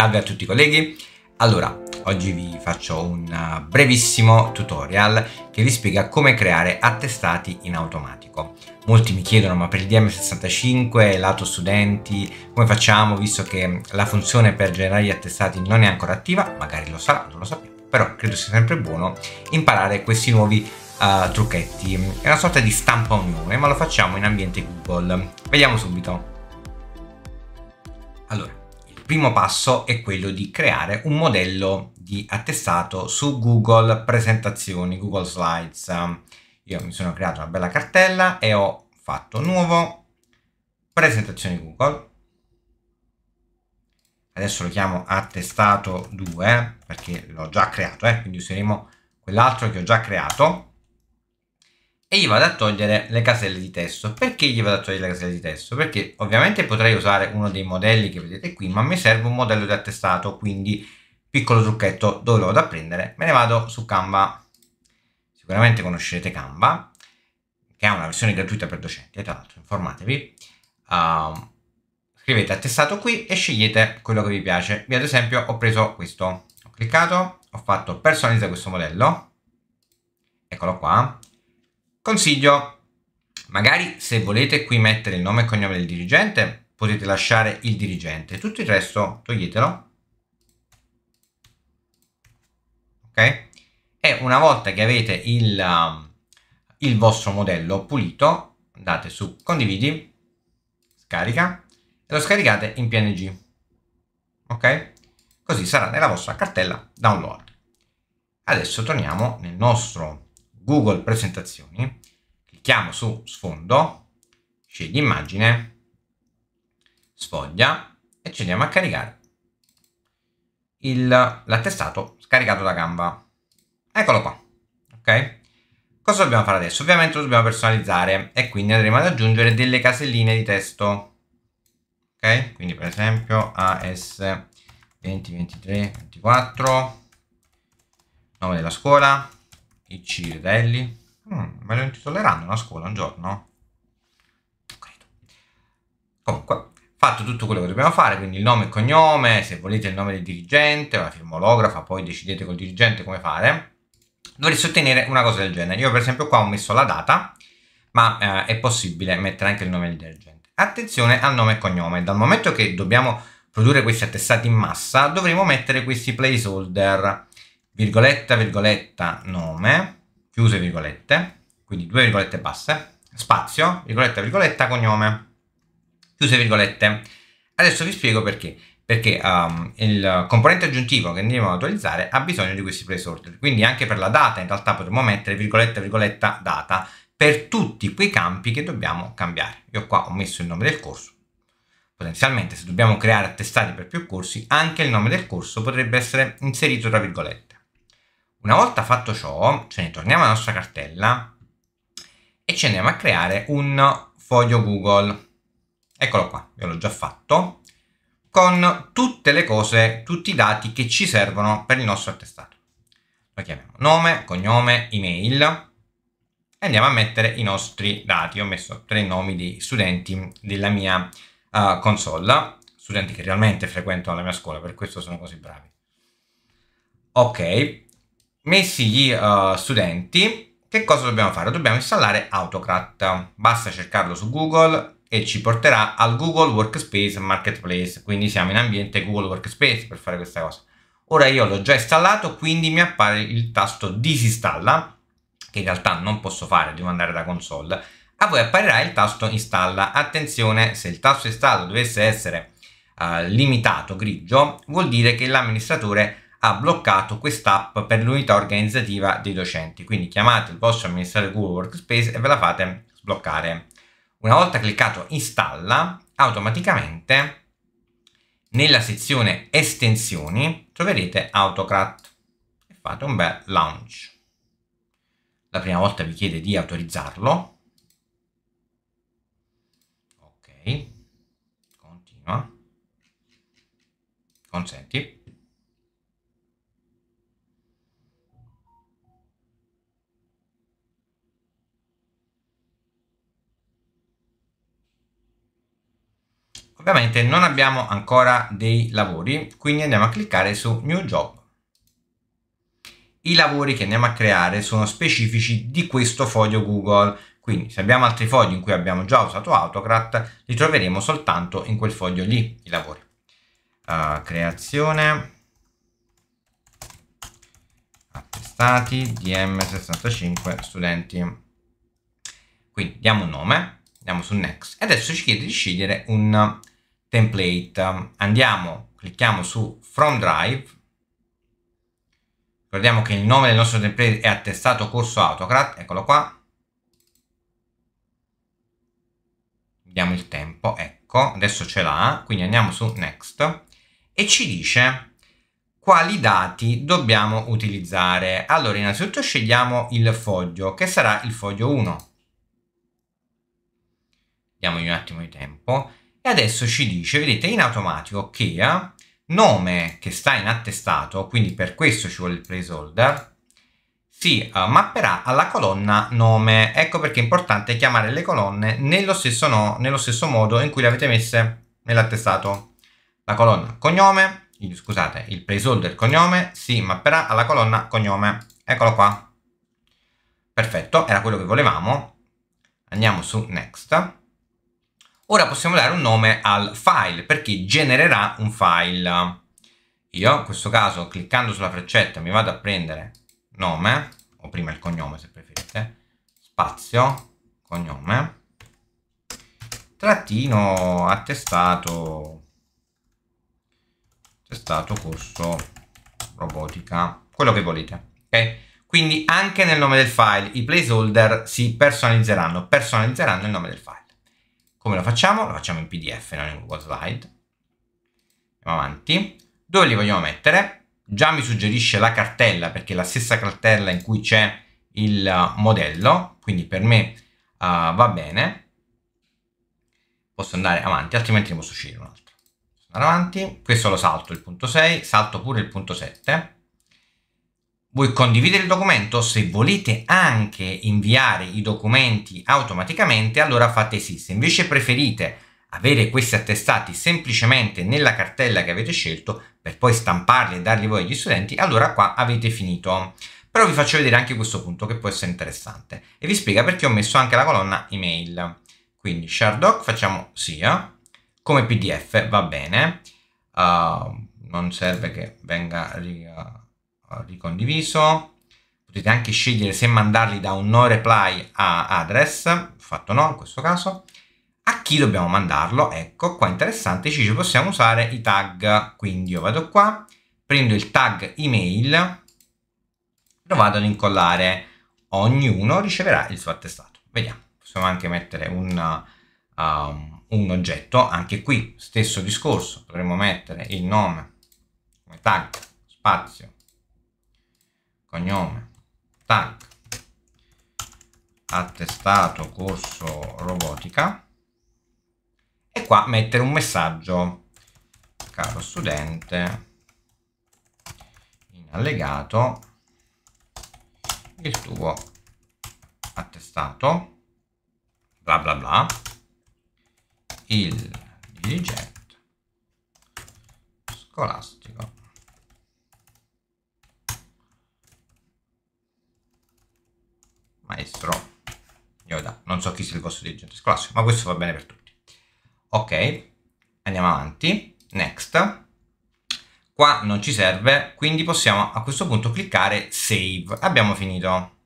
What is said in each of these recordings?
Salve a tutti i colleghi! Allora, oggi vi faccio un brevissimo tutorial che vi spiega come creare attestati in automatico. Molti mi chiedono ma per il DM65 lato studenti come facciamo visto che la funzione per generare gli attestati non è ancora attiva, magari lo sarà, non lo sappiamo, però credo sia sempre buono imparare questi nuovi uh, trucchetti. È una sorta di stampa unione ma lo facciamo in ambiente Google. Vediamo subito primo passo è quello di creare un modello di attestato su Google Presentazioni, Google Slides. Io mi sono creato una bella cartella e ho fatto nuovo presentazioni Google. Adesso lo chiamo attestato 2 perché l'ho già creato, eh? quindi useremo quell'altro che ho già creato e gli vado a togliere le caselle di testo. Perché gli vado a togliere le caselle di testo? Perché ovviamente potrei usare uno dei modelli che vedete qui, ma mi serve un modello di attestato, quindi piccolo trucchetto dove lo vado a prendere. Me ne vado su Canva, sicuramente conoscerete Canva, che è una versione gratuita per docenti, eh, tra l'altro informatevi. Uh, scrivete attestato qui e scegliete quello che vi piace. Io ad esempio ho preso questo, ho cliccato, ho fatto personalizzare questo modello, eccolo qua, Consiglio, magari se volete qui mettere il nome e cognome del dirigente, potete lasciare il dirigente, tutto il resto toglietelo. Ok? E una volta che avete il, um, il vostro modello pulito, andate su condividi, scarica e lo scaricate in PNG. Ok? Così sarà nella vostra cartella download. Adesso torniamo nel nostro Google Presentazioni, clicchiamo su Sfondo, scegli Immagine, sfoglia e ci andiamo a caricare l'attestato scaricato da Canva. Eccolo qua, ok? Cosa dobbiamo fare adesso? Ovviamente lo dobbiamo personalizzare e quindi andremo ad aggiungere delle caselline di testo. Ok? Quindi per esempio AS 2023-24, nome della scuola, i Civelli. Mm, me lo intitoleranno una scuola un giorno? credo. Comunque, fatto tutto quello che dobbiamo fare, quindi il nome e cognome, se volete il nome del dirigente, una firma olografa, poi decidete col dirigente come fare, dovreste ottenere una cosa del genere. Io per esempio qua ho messo la data, ma eh, è possibile mettere anche il nome del dirigente. Attenzione al nome e cognome, dal momento che dobbiamo produrre questi attestati in massa, dovremo mettere questi placeholder virgoletta, virgoletta, nome, chiuse virgolette, quindi due virgolette basse, spazio, virgoletta, virgoletta, cognome, chiuse virgolette. Adesso vi spiego perché. Perché um, il componente aggiuntivo che andremo ad utilizzare ha bisogno di questi placeholder, quindi anche per la data in realtà potremmo mettere virgoletta, virgoletta, data, per tutti quei campi che dobbiamo cambiare. Io qua ho messo il nome del corso, Potenzialmente se dobbiamo creare attestati per più corsi, anche il nome del corso potrebbe essere inserito tra virgolette. Una volta fatto ciò, ce ne torniamo alla nostra cartella e ci andiamo a creare un foglio Google. Eccolo qua, ve l'ho già fatto, con tutte le cose, tutti i dati che ci servono per il nostro attestato. Lo chiamiamo nome, cognome, email e andiamo a mettere i nostri dati. ho messo tre nomi di studenti della mia uh, eh, console, studenti che realmente frequentano la mia scuola, per questo sono così bravi. Ok, messi gli uh, studenti, che cosa dobbiamo fare? Dobbiamo installare Autocrat. Basta cercarlo su Google e ci porterà al Google Workspace Marketplace, quindi siamo in ambiente Google Workspace per fare questa cosa. Ora io l'ho già installato, quindi mi appare il tasto disinstalla, che in realtà non posso fare, devo andare da console. A voi apparirà il tasto installa. Attenzione, se il tasto installa dovesse essere uh, limitato, grigio, vuol dire che l'amministratore ha bloccato quest'app per l'unità organizzativa dei docenti. Quindi chiamate il vostro amministratore Google Workspace e ve la fate sbloccare. Una volta cliccato installa, automaticamente nella sezione estensioni troverete Autocrat e fate un bel launch. La prima volta vi chiede di autorizzarlo. Ok, continua. Consenti. Ovviamente non abbiamo ancora dei lavori, quindi andiamo a cliccare su New Job. I lavori che andiamo a creare sono specifici di questo foglio Google, quindi se abbiamo altri fogli in cui abbiamo già usato Autocrat, li troveremo soltanto in quel foglio lì, i lavori. Uh, creazione, attestati, DM65, studenti. Quindi diamo un nome, andiamo su Next e adesso ci chiede di scegliere un template. Andiamo, clicchiamo su From Drive. Ricordiamo che il nome del nostro template è attestato corso Autocrat, eccolo qua. Vediamo il tempo, ecco, adesso ce l'ha, quindi andiamo su Next e ci dice quali dati dobbiamo utilizzare. Allora, innanzitutto scegliamo il foglio, che sarà il foglio 1. Diamogli un attimo di tempo e adesso ci dice, vedete, in automatico che nome che sta in attestato, quindi per questo ci vuole il placeholder, si uh, mapperà alla colonna nome. Ecco perché è importante chiamare le colonne nello stesso, no, nello stesso modo in cui le avete messe nell'attestato. La colonna cognome, scusate, il placeholder cognome si mapperà alla colonna cognome. Eccolo qua. Perfetto, era quello che volevamo. Andiamo su Next Ora possiamo dare un nome al file perché genererà un file. Io in questo caso cliccando sulla freccetta mi vado a prendere nome, o prima il cognome se preferite, spazio, cognome, trattino attestato, attestato corso robotica, quello che volete. Ok? Quindi anche nel nome del file i placeholder si personalizzeranno, personalizzeranno il nome del file. Come lo facciamo? Lo facciamo in pdf, non in Google Slide. Andiamo avanti. Dove li vogliamo mettere? Già mi suggerisce la cartella, perché è la stessa cartella in cui c'è il modello, quindi per me uh, va bene. Posso andare avanti, altrimenti posso uscire un altro. Posso andare avanti, questo lo salto, il punto 6, salto pure il punto 7 Vuoi condividere il documento, se volete anche inviare i documenti automaticamente, allora fate sì. Se invece preferite avere questi attestati semplicemente nella cartella che avete scelto per poi stamparli e darli voi agli studenti, allora qua avete finito. Però vi faccio vedere anche questo punto che può essere interessante e vi spiega perché ho messo anche la colonna email. Quindi Shardoc doc facciamo sia, eh? come pdf va bene, uh, non serve che venga ricondiviso potete anche scegliere se mandarli da un no reply a address fatto no in questo caso a chi dobbiamo mandarlo ecco qua interessante ci possiamo usare i tag quindi io vado qua prendo il tag email lo vado ad incollare ognuno riceverà il suo attestato vediamo possiamo anche mettere un, um, un oggetto anche qui stesso discorso potremmo mettere il nome come tag spazio cognome, tac, attestato corso robotica e qua mettere un messaggio caro studente in allegato il tuo attestato bla bla bla il dirigente scolastico maestro. Io non so chi sia il vostro dirigente scolastico, ma questo va bene per tutti. Ok, andiamo avanti. Next. Qua non ci serve, quindi possiamo a questo punto cliccare Save. Abbiamo finito.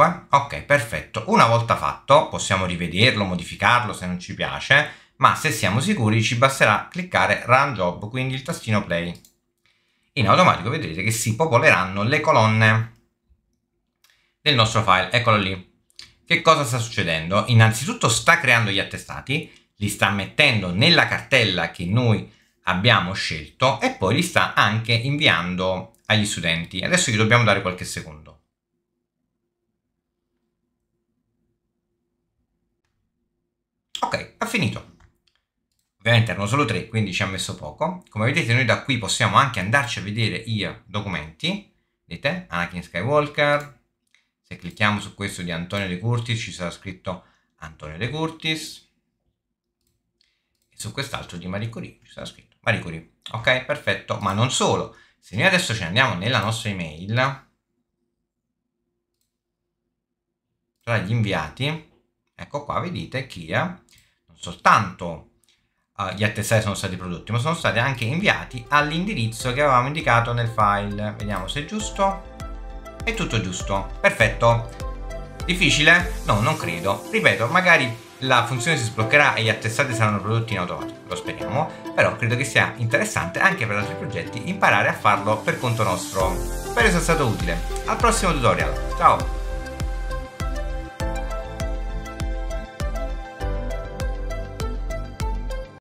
Eh? Ok, perfetto. Una volta fatto, possiamo rivederlo, modificarlo se non ci piace, ma se siamo sicuri ci basterà cliccare Run Job, quindi il tastino Play in automatico vedrete che si popoleranno le colonne del nostro file, eccolo lì. Che cosa sta succedendo? Innanzitutto sta creando gli attestati, li sta mettendo nella cartella che noi abbiamo scelto e poi li sta anche inviando agli studenti. Adesso gli dobbiamo dare qualche secondo. Ok, ha finito. Ovviamente erano solo tre, quindi ci ha messo poco. Come vedete noi da qui possiamo anche andarci a vedere i documenti. Vedete? Anakin Skywalker. Se clicchiamo su questo di Antonio De Curtis ci sarà scritto Antonio De Curtis. E su quest'altro di Marie Curie ci sarà scritto Marie Curie. Ok, perfetto. Ma non solo. Se noi adesso ci andiamo nella nostra email, tra gli inviati, ecco qua, vedete che non soltanto uh, gli attestati sono stati prodotti, ma sono stati anche inviati all'indirizzo che avevamo indicato nel file. Vediamo se è giusto. È tutto giusto. Perfetto. Difficile? No, non credo. Ripeto, magari la funzione si sbloccherà e gli attestati saranno prodotti in automatico, lo speriamo, però credo che sia interessante anche per altri progetti imparare a farlo per conto nostro. Spero sia stato utile. Al prossimo tutorial. Ciao!